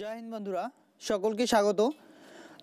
জয় হিন্দ বন্ধুরা সকলকে স্বাগত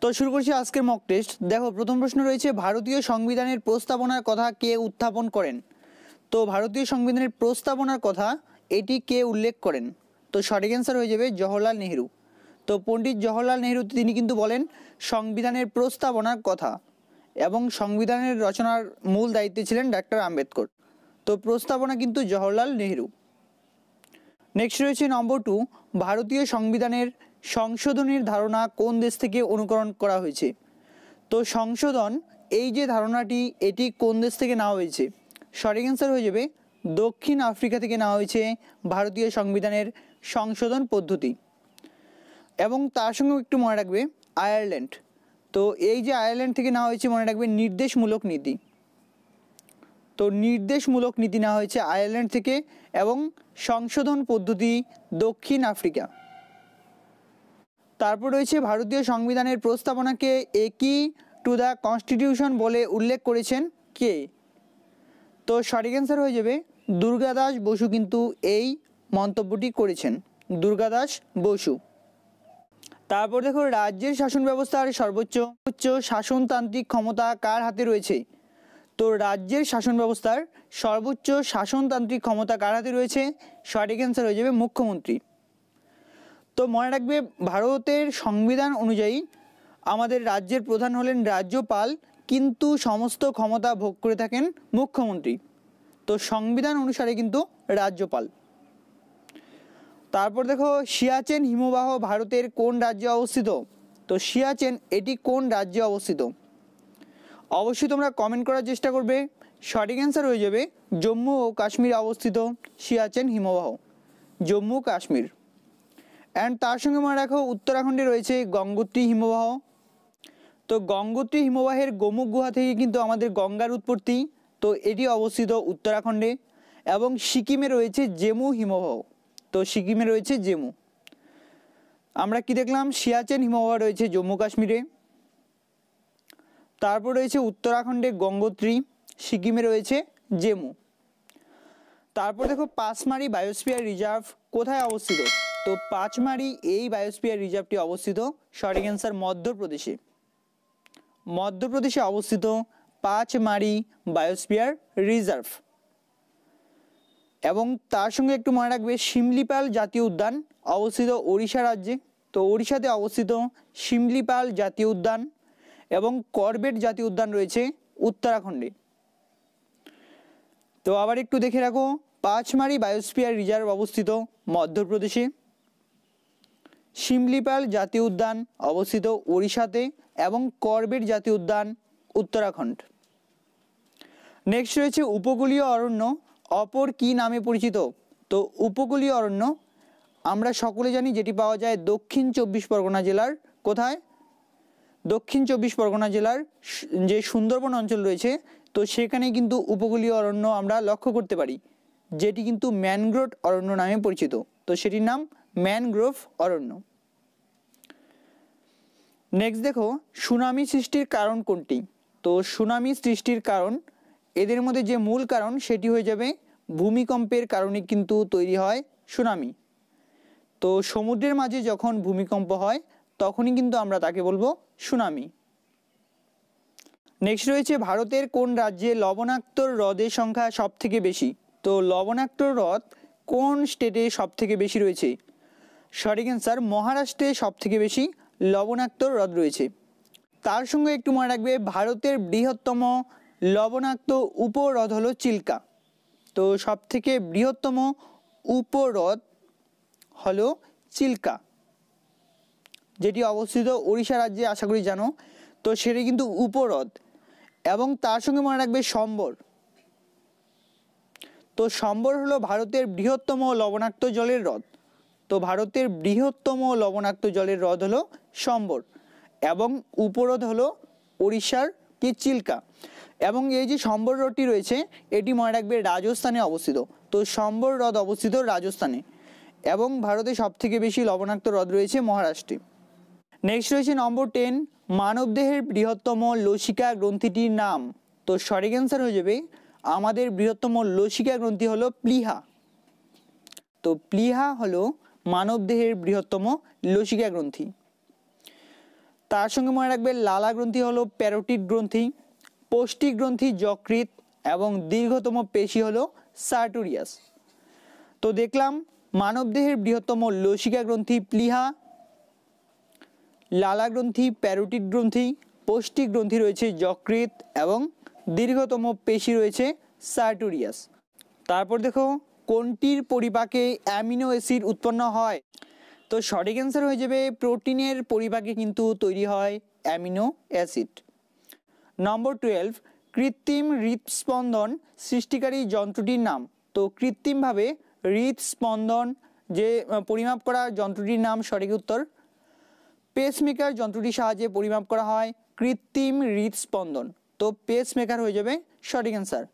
তো শুরু করছি আজকের মক টেস্ট দেখো প্রথম প্রশ্ন রয়েছে ভারতীয় সংবিধানের প্রস্তাবনার কথা কে উত্থাপন করেন তো ভারতীয় সংবিধানের প্রস্তাবনার কথা এটি কে উল্লেখ করেন তো সঠিক অ্যান্সার হয়ে যাবে জওহরলাল নেহেরু তো পণ্ডিত জওহরলাল নেহেরু তিনি কিন্তু বলেন সংবিধানের প্রস্তাবনার কথা এবং সংবিধানের রচনার মূল দায়িত্বে ছিলেন ডাক্তার আম্বেদকর তো প্রস্তাবনা কিন্তু জওহরলাল নেহেরু নেক্সট রয়েছে নম্বর টু ভারতীয় সংবিধানের সংশোধনের ধারণা কোন দেশ থেকে অনুকরণ করা হয়েছে তো সংশোধন এই যে ধারণাটি এটি কোন দেশ থেকে নেওয়া হয়েছে সঠিক অ্যান্সার হয়ে যাবে দক্ষিণ আফ্রিকা থেকে নেওয়া হয়েছে ভারতীয় সংবিধানের সংশোধন পদ্ধতি এবং তার সঙ্গেও একটু মনে রাখবে আয়ারল্যান্ড তো এই যে আয়ারল্যান্ড থেকে নেওয়া হয়েছে মনে রাখবে নির্দেশমূলক নীতি তো নির্দেশমূলক নীতি নেওয়া হয়েছে আয়ারল্যান্ড থেকে এবং সংশোধন পদ্ধতি দক্ষিণ আফ্রিকা তারপর রয়েছে ভারতীয় সংবিধানের প্রস্তাবনাকে একই টু দ্য কনস্টিটিউশন বলে উল্লেখ করেছেন কে তো সঠিক অ্যান্সার হয়ে যাবে দুর্গাদাস বসু কিন্তু এই মন্তব্যটি করেছেন দুর্গাদাস বসু তারপর দেখো রাজ্যের শাসন ব্যবস্থার সর্বোচ্চ উচ্চ শাসনতান্ত্রিক ক্ষমতা কার হাতে রয়েছে তো রাজ্যের শাসন ব্যবস্থার সর্বোচ্চ শাসনতান্ত্রিক ক্ষমতা কার হাতে রয়েছে সঠিক অ্যান্সার হয়ে যাবে মুখ্যমন্ত্রী তো মনে রাখবে ভারতের সংবিধান অনুযায়ী আমাদের রাজ্যের প্রধান হলেন রাজ্যপাল কিন্তু সমস্ত ক্ষমতা ভোগ করে থাকেন মুখ্যমন্ত্রী তো সংবিধান অনুসারে কিন্তু রাজ্যপাল তারপর দেখো সিয়াচেন হিমবাহ ভারতের কোন রাজ্যে অবস্থিত তো সিয়াচেন এটি কোন রাজ্যে অবস্থিত অবশ্যই তোমরা কমেন্ট করার চেষ্টা করবে সঠিক অ্যান্সার হয়ে যাবে জম্মু ও কাশ্মীরে অবস্থিত সিয়াচেন হিমবাহ জম্মু কাশ্মীর অ্যান্ড তার সঙ্গে মনে রাখো উত্তরাখণ্ডে রয়েছে গঙ্গোত্রী হিমবাহ তো গঙ্গোত্রী হিমবাহের গোমুখ গুহা থেকে কিন্তু আমাদের গঙ্গার উৎপত্তি তো এটি অবস্থিত উত্তরাখণ্ডে এবং সিকিমে রয়েছে জেমু হিমবাহ তো সিকিমে রয়েছে জেমু আমরা কি দেখলাম সিয়াচেন হিমবাহ রয়েছে জম্মু কাশ্মীরে তারপর রয়েছে উত্তরাখণ্ডে গঙ্গোত্রী সিকিমে রয়েছে জেমু তারপর দেখো পাঁচমারি বায়োস্পিয়ার রিজার্ভ কোথায় অবস্থিত তো পাঁচমারি এই বায়োস্পিয়ার রিজার্ভটি অবস্থিত সঠিক অ্যান্সার মধ্যপ্রদেশে মধ্যপ্রদেশে অবস্থিত পাঁচমারি বায়োস্পিয়ার রিজার্ভ এবং তার সঙ্গে একটু মনে রাখবে শিমলিপাল জাতীয় উদ্যান অবস্থিত ওড়িশা রাজ্যে তো ওড়িশাতে অবস্থিত শিমলিপাল জাতীয় উদ্যান এবং করবেট জাতীয় উদ্যান রয়েছে উত্তরাখণ্ডে তো আবার একটু দেখে রাখো পাঁচমারি বায়োস্ফিয়ার রিজার্ভ অবস্থিত মধ্যপ্রদেশে শিমলিপাল জাতীয় উদ্যান অবস্থিত ওড়িশাতে এবং করবেট জাতীয় উদ্যান উত্তরাখণ্ড নেক্সট রয়েছে উপকূলীয় অরণ্য অপর কি নামে পরিচিত তো উপকূলীয় অরণ্য আমরা সকলে জানি যেটি পাওয়া যায় দক্ষিণ চব্বিশ পরগনা জেলার কোথায় দক্ষিণ চব্বিশ পরগনা জেলার যে সুন্দরবন অঞ্চল রয়েছে তো সেখানে কিন্তু উপকূলীয় অরণ্য আমরা লক্ষ্য করতে পারি যেটি কিন্তু ম্যানগ্রোভ অরণ্য নামে পরিচিত তো সেটির নাম ম্যানগ্রোভ অরণ্য নেক্সট দেখো সুনামি সৃষ্টির কারণ কোনটি তো সুনামি সৃষ্টির কারণ এদের মধ্যে যে মূল কারণ সেটি হয়ে যাবে ভূমিকম্পের কারণে কিন্তু তৈরি হয় সুনামি তো সমুদ্রের মাঝে যখন ভূমিকম্প হয় তখনই কিন্তু আমরা তাকে বলবো সুনামি নেক্সট রয়েছে ভারতের কোন রাজ্যে লবণাক্তর হ্রদের সংখ্যা সব থেকে বেশি তো লবণাক্তর হ্রদ কোন স্টেটে সব থেকে বেশি রয়েছে সঠিক অ্যান্সার মহারাষ্ট্রে সব থেকে বেশি লবণাক্তর হ্রদ রয়েছে তার সঙ্গে একটু মনে রাখবে ভারতের বৃহত্তম লবণাক্ত উপহ্রদ হলো চিল্কা তো সবথেকে বৃহত্তম উপহ্রদ হলো চিল্কা যেটি অবস্থিত উড়িষ্যা রাজ্যে আশা করি জানো তো সেটি কিন্তু উপহ্রদ এবং তার সঙ্গে মনে রাখবে সম্বর তো সম্বর হলো ভারতের বৃহত্তম লবণাক্ত জলের হ্রদ তো ভারতের বৃহত্তম লবণাক্ত জলের হ্রদ হলো সম্বর এবং উপহ্রদ হলো উড়িষ্যার কি চিল্কা এবং এই যে সম্বর হ্রদটি রয়েছে এটি মনে রাখবে রাজস্থানে অবস্থিত তো সম্বর হ্রদ অবস্থিত রাজস্থানে এবং ভারতে সবথেকে বেশি লবণাক্ত হ্রদ রয়েছে মহারাষ্ট্রে নেক্সট রয়েছে নম্বর টেন মানবদেহের বৃহত্তম লসিকা গ্রন্থিটির নাম তো সঠিক অ্যান্সার হয়ে যাবে আমাদের বৃহত্তম লসিকা গ্রন্থি হলো প্লিহা তো প্লিহা হলো মানবদেহের বৃহত্তম লসিকা গ্রন্থি তার সঙ্গে মনে রাখবে লালা গ্রন্থি হলো প্যারোটিক গ্রন্থি পৌষ্টিক গ্রন্থি যকৃত এবং দীর্ঘতম পেশি হলো সার্টোরিয়াস তো দেখলাম মানবদেহের বৃহত্তম লসিকা গ্রন্থি প্লিহা লালা গ্রন্থি প্যারোটিক গ্রন্থি পৌষ্টিক গ্রন্থি রয়েছে যকৃত এবং দীর্ঘতম পেশি রয়েছে সার্টুরিয়াস তারপর দেখো কোনটির পরিপাকে অ্যামিনো অ্যাসিড উৎপন্ন হয় তো সঠিক অ্যান্সার হয়ে যাবে প্রোটিনের পরিপাকে কিন্তু তৈরি হয় অ্যামিনো অ্যাসিড নম্বর টুয়েলভ কৃত্রিম হৃৎস্পন্দন সৃষ্টিকারী যন্ত্রটির নাম তো কৃত্রিমভাবে হৃৎস্পন্দন যে পরিমাপ করা যন্ত্রটির নাম সঠিক উত্তর পেসমেকার যন্ত্রটির সাহায্যে পরিমাপ করা হয় কৃত্রিম হৃদস্পন্দন তো পেসমেকার হয়ে যাবে সঠিক অ্যান্সার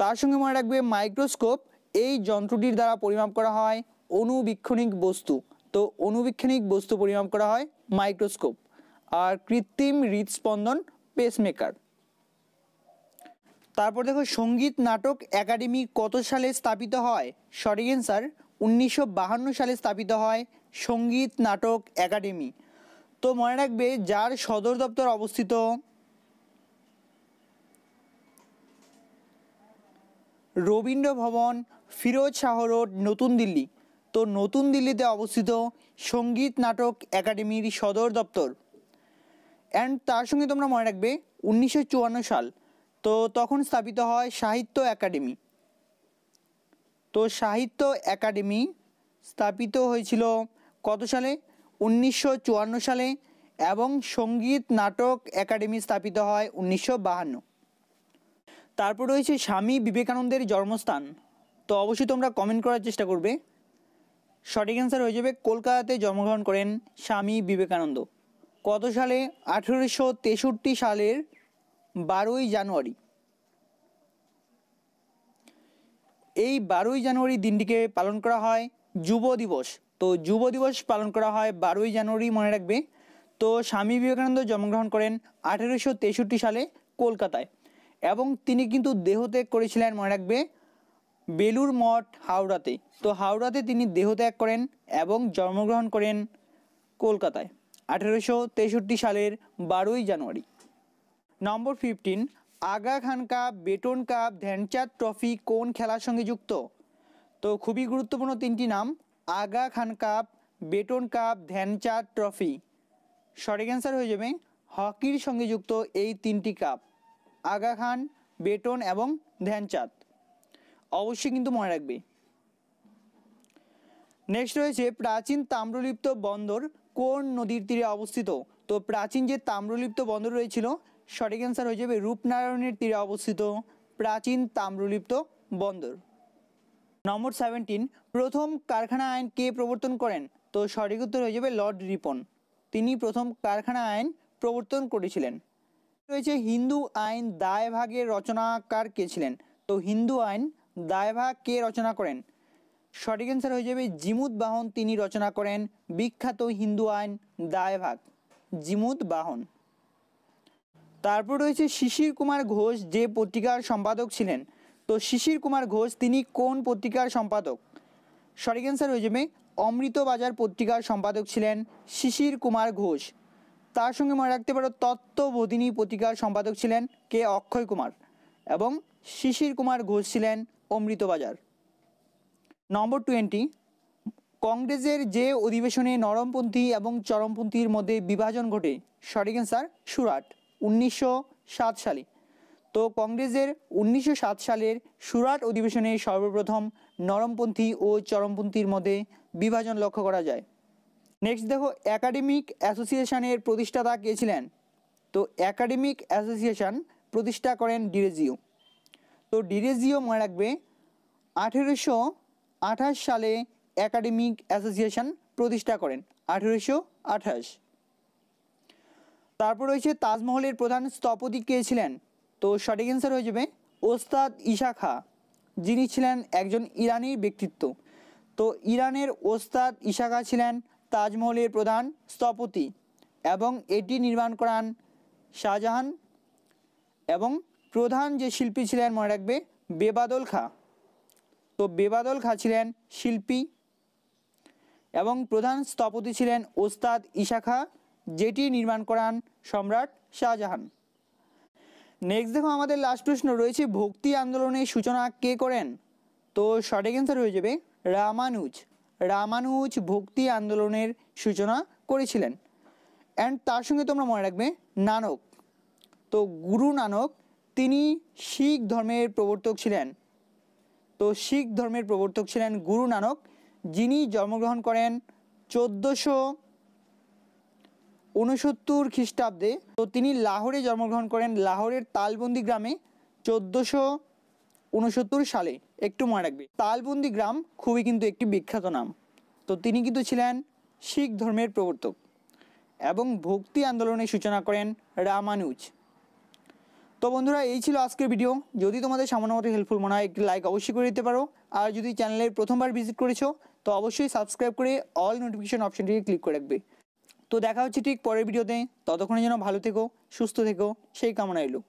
তার সঙ্গে মনে রাখবে মাইক্রোস্কোপ এই যন্ত্রটির দ্বারা পরিমাপ করা হয় অনুবীক্ষণিক বস্তু তো অনুবীক্ষণিক বস্তু পরিমাপ করা হয় মাইক্রোস্কোপ আর কৃত্রিম হৃদস্পন্দন পেসমেকার তারপর দেখো সঙ্গীত নাটক একাডেমি কত সালে স্থাপিত হয় সঠিক অ্যান্সার উনিশশো সালে স্থাপিত হয় সঙ্গীত নাটক একাডেমি তো মনে রাখবে যার সদর দপ্তর অবস্থিত রবীন্দ্র ভবন ফিরোজ শাহ রোড নতুন দিল্লি তো নতুন দিল্লিতে অবস্থিত সঙ্গীত নাটক একাডেমির সদর দপ্তর অ্যান্ড তার সঙ্গে তোমরা মনে রাখবে উনিশশো সাল তো তখন স্থাপিত হয় সাহিত্য একাডেমি তো সাহিত্য একাডেমি স্থাপিত হয়েছিল কত সালে উনিশশো সালে এবং সঙ্গীত নাটক একাডেমি স্থাপিত হয় উনিশশো তারপর রয়েছে স্বামী বিবেকানন্দের জন্মস্থান তো অবশ্যই তোমরা কমেন্ট করার চেষ্টা করবে সঠিক অ্যান্সার হয়ে যাবে কলকাতাতে জন্মগ্রহণ করেন স্বামী বিবেকানন্দ কত সালে আঠেরোশো তেষট্টি সালের বারোই জানুয়ারি এই বারোই জানুয়ারি দিনটিকে পালন করা হয় যুব দিবস তো যুব দিবস পালন করা হয় বারোই জানুয়ারি মনে রাখবে তো স্বামী বিবেকানন্দ জন্মগ্রহণ করেন আঠেরোশো তেষট্টি সালে কলকাতায় এবং তিনি কিন্তু দেহত্যাগ করেছিলেন মনে রাখবে বেলুর মঠ হাওড়াতে তো হাওড়াতে তিনি দেহত্যাগ করেন এবং জন্মগ্রহণ করেন কলকাতায় আঠেরোশো তেষট্টি সালের বারোই জানুয়ারি number fifteen Aga Khan cup Beighton cup Dhyanchand trophy কোন খেলার সঙ্গে যুক্ত তো খুবই গুরুত্বপূর্ণ তিনটি নাম Aga Khan cup Beighton cup Dhyanchand trophy সঠিক অ্যান্সার হয়ে যাবে হকির সঙ্গে যুক্ত এই তিনটি কাপ আগা খান বেটন এবং ধ্যানচাঁদ অবশ্যই কিন্তু মনে রাখবে নেক্সট রয়েছে প্রাচীন তাম্রলিপ্ত বন্দর কোন নদীর তীরে অবস্থিত তো প্রাচীন যে তাম্রলিপ্ত বন্দর রয়েছিল সঠিক অ্যান্সার হয়ে যাবে রূপনারায়ণের তীরে অবস্থিত প্রাচীন তাম্রলিপ্ত বন্দর নম্বর সেভেন্টিন প্রথম কারখানা আইন কে প্রবর্তন করেন তো সঠিক উত্তর হয়ে যাবে লর্ড রিপন তিনি প্রথম কারখানা আইন প্রবর্তন করেছিলেন রয়েছে হিন্দু আইন দায়ভাগের রচনাকার কে ছিলেন তো হিন্দু আইন দায়ভাগ কে রচনা করেন সঠিক অ্যান্সার হয়ে যাবে জিমুদ বাহন তিনি রচনা করেন বিখ্যাত হিন্দু আইন দায়ভাগ জিমুদ বাহন তারপর রয়েছে শিশির কুমার ঘোষ যে পত্রিকার সম্পাদক ছিলেন তো শিশির কুমার ঘোষ তিনি কোন পত্রিকার সম্পাদক সঠিক অ্যান্সার হয়ে যাবে অমৃতবাজার পত্রিকার সম্পাদক ছিলেন শিশির কুমার ঘোষ তার সঙ্গে মনে রাখতে পারো তত্ত্ববোধিনী পত্রিকার সম্পাদক ছিলেন কে অক্ষয় কুমার এবং শিশির কুমার ঘোষ ছিলেন অমৃতবাজার নম্বর টোয়েন্টি কংগ্রেসের যে অধিবেশনে নরমপন্থী এবং চরমপন্থীর মধ্যে বিভাজন ঘটে সঠিক অ্যান্সার সুরাট উনিশশো সালে তো কংগ্রেসের উনিশশো সালের সুরাট অধিবেশনে সর্বপ্রথম নরমপন্থী ও চরমপন্থীর মধ্যে বিভাজন লক্ষ্য করা যায় নেক্সট দেখো একাডেমিক অ্যাসোসিয়েশনের প্রতিষ্ঠাতা কে ছিলেন তো একাডেমিক অ্যাসোসিয়েশন প্রতিষ্ঠা করেন ডিরেজিও তো ডিরেজিও মনে রাখবে আঠেরোশো আঠাশ সালে একাডেমিক অ্যাসোসিয়েশন প্রতিষ্ঠা করেন আঠেরোশো আঠাশ তারপর রয়েছে তাজমহলের প্রধান স্থপতি কে ছিলেন তো সঠিক অ্যান্সার হয়ে যাবে ওস্তাদ ইশা খা যিনি ছিলেন একজন ইরানি ব্যক্তিত্ব তো ইরানের ওস্তাদ খা ছিলেন তাজমহলের প্রধান স্থপতি এবং এটি নির্মাণ করান শাহজাহান এবং প্রধান যে শিল্পী ছিলেন মনে রাখবে বেবাদল খা তো বেবাদল খা ছিলেন শিল্পী এবং প্রধান স্থপতি ছিলেন ওস্তাদ ইশা খা যেটি নির্মাণ করান সম্রাট শাহজাহান নেক্সট দেখো আমাদের লাস্ট প্রশ্ন রয়েছে ভক্তি আন্দোলনের সূচনা কে করেন তো সঠিক অ্যান্সার হয়ে যাবে রামানুজ রামানুজ ভক্তি আন্দোলনের সূচনা করেছিলেন অ্যান্ড তার সঙ্গে তোমরা মনে রাখবে নানক তো গুরু নানক তিনি শিখ ধর্মের প্রবর্তক ছিলেন তো শিখ ধর্মের প্রবর্তক ছিলেন গুরু নানক যিনি জন্মগ্রহণ করেন চোদ্দোশো উনসত্তর খ্রিস্টাব্দে তো তিনি লাহোরে জন্মগ্রহণ করেন লাহোরের তালবন্দি গ্রামে চোদ্দোশো উনসত্তর সালে একটু মনে রাখবে তালবন্দি গ্রাম খুবই কিন্তু একটি বিখ্যাত নাম তো তিনি কিন্তু ছিলেন শিখ ধর্মের প্রবর্তক এবং ভক্তি আন্দোলনের সূচনা করেন রামানুজ তো বন্ধুরা এই ছিল আজকের ভিডিও যদি তোমাদের সামান্য মতো হেল্পফুল মনে হয় একটি লাইক অবশ্যই করে দিতে পারো আর যদি চ্যানেলের প্রথমবার ভিজিট করেছো তো অবশ্যই সাবস্ক্রাইব করে অল নোটিফিকেশন অপশনটি ক্লিক করে রাখবে তো দেখা হচ্ছে ঠিক পরের ভিডিওতে ততক্ষণে যেন ভালো থেকো সুস্থ থেকো সেই কামনা এলো